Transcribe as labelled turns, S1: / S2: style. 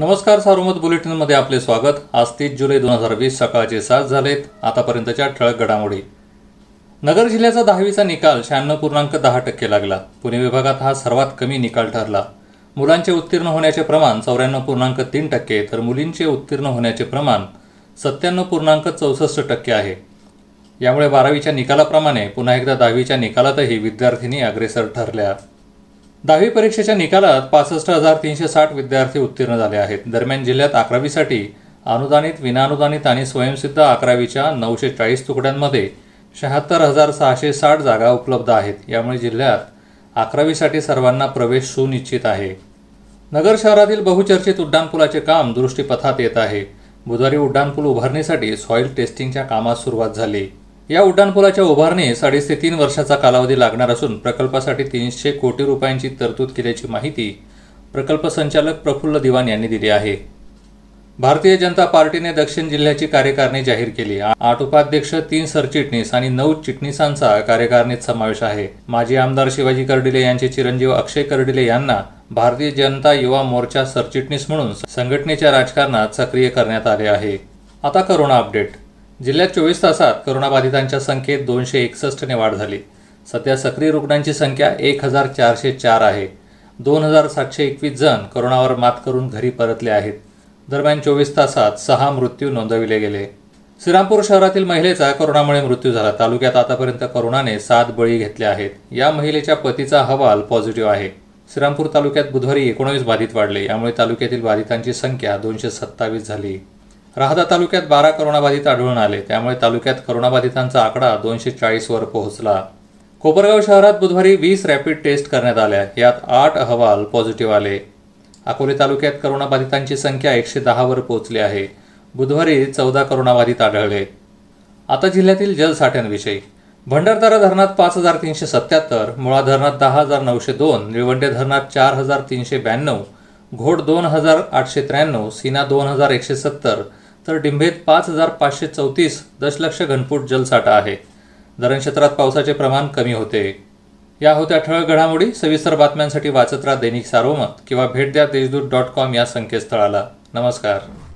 S1: नमस्कार सार्वमत मध्ये आपले स्वागत आज तीस जुलै दोन हजार वीस सकाळचे सात झालेत आतापर्यंतच्या ठळक घडामोडी नगर जिल्ह्याचा दहावीचा निकाल शहाण्णव पूर्णांक दहा टक्के लागला पुणे विभागात हा सर्वात कमी निकाल ठरला मुलांचे उत्तीर्ण होण्याचे प्रमाण चौऱ्याण्णव पूर्णांक तीन टक्के तर मुलींचे उत्तीर्ण होण्याचे प्रमाण सत्त्याण्णव पूर्णांक चौसष्ट टक्के आहे यामुळे बारावीच्या निकालाप्रमाणे पुन्हा एकदा दहावीच्या निकालातही विद्यार्थिनी अग्रेसर ठरल्या दहावी परीक्षेच्या निकालात पासष्ट हजार तीनशे साठ विद्यार्थी उत्तीर्ण झाले आहेत दरम्यान जिल्ह्यात अकरावीसाठी अनुदानित विनाअनुदानित आणि स्वयंसिद्ध अकरावीच्या नऊशे चाळीस तुकड्यांमध्ये शहात्तर हजार सहाशे साठ जागा उपलब्ध आहेत यामुळे जिल्ह्यात अकरावीसाठी सर्वांना प्रवेश सुनिश्चित आहे नगर शहरातील बहुचर्चित उड्डाणपुलाचे काम दृष्टीपथात येत आहे बुधवारी उड्डाणपूल उभारणीसाठी सॉईल टेस्टिंगच्या कामास सुरुवात झाली या उड्डाणपुलाच्या उभारणीस साडेस ते तीन वर्षाचा कालावधी लागणार असून प्रकल्पासाठी तीनशे कोटी रुपयांची तरतूद केल्याची माहिती प्रकल्प संचालक प्रफुल्ल दिवान यांनी दिली आहे भारतीय जनता पार्टीने दक्षिण जिल्ह्याची कार्यकारणी जाहीर केली आठ उपाध्यक्ष तीन सरचिटणीस आणि नऊ चिटणीसांचा कार्यकारणीत समावेश आहे माजी आमदार शिवाजी कर्डिले यांचे चिरंजीव अक्षय कर्डिले यांना भारतीय जनता युवा मोर्चा सरचिटणीस म्हणून संघटनेच्या राजकारणात सक्रिय करण्यात आले आहे आता करोना अपडेट जिल्ह्यात चोवीस तासात करोनाबाधितांच्या संख्येत दोनशे एकसष्टने वाढ झाली सध्या सक्रिय रुग्णांची संख्या एक हजार चारशे चार आहे दोन हजार सातशे एकवीस जण कोरोनावर मात करून घरी परतले आहेत दरम्यान चोवीस तासात सहा मृत्यू नोंदविले गेले श्रीरामपूर शहरातील महिलेचा कोरोनामुळे मृत्यू झाला तालुक्यात आतापर्यंत कोरोनाने सात बळी घेतले आहेत या महिलेच्या पतीचा अहवाल पॉझिटिव्ह आहे श्रीरामपूर तालुक्यात बुधवारी एकोणावीस बाधित वाढले यामुळे तालुक्यातील बाधितांची संख्या दोनशे सत्तावीस झाली राहदा तालुक्यात बारा करोनाबाधित आढळून आले त्यामुळे तालुक्यात करोनाबाधितांचा आकडा दोनशे चाळीसवर पोहोचला कोपरगाव शहरात बुधवारी वीस रॅपिड टेस्ट करण्यात आल्या यात आठ अहवाल पॉझिटिव्ह आले अकोले तालुक्यात करोनाबाधितांची संख्या एकशे दहावर पोहोचली आहे बुधवारी चौदा करोनाबाधित आढळले आता जिल्ह्यातील जलसाठ्यांविषयी भंडारदारा धरणात पाच हजार तीनशे सत्याहत्तर मुळा धरणात दहा हजार नऊशे दोन निळवंडे धरणात चार हजार तीनशे ब्याण्णव घोड दोन हजार आठशे त्र्याण्णव सीना दोन हजार एकशे सत्तर तर डिंभेत पाच हजार पाचशे चौतीस दशलक्ष घनफूट जलसाठा आहे धरण क्षेत्रात पावसाचे प्रमाण कमी होते या होत्या ठळक घडामोडी सविस्तर बातम्यांसाठी वाचत राहा दैनिक सार्वमत किंवा भेट द्या देशदूत डॉट कॉम या संकेतस्थळाला नमस्कार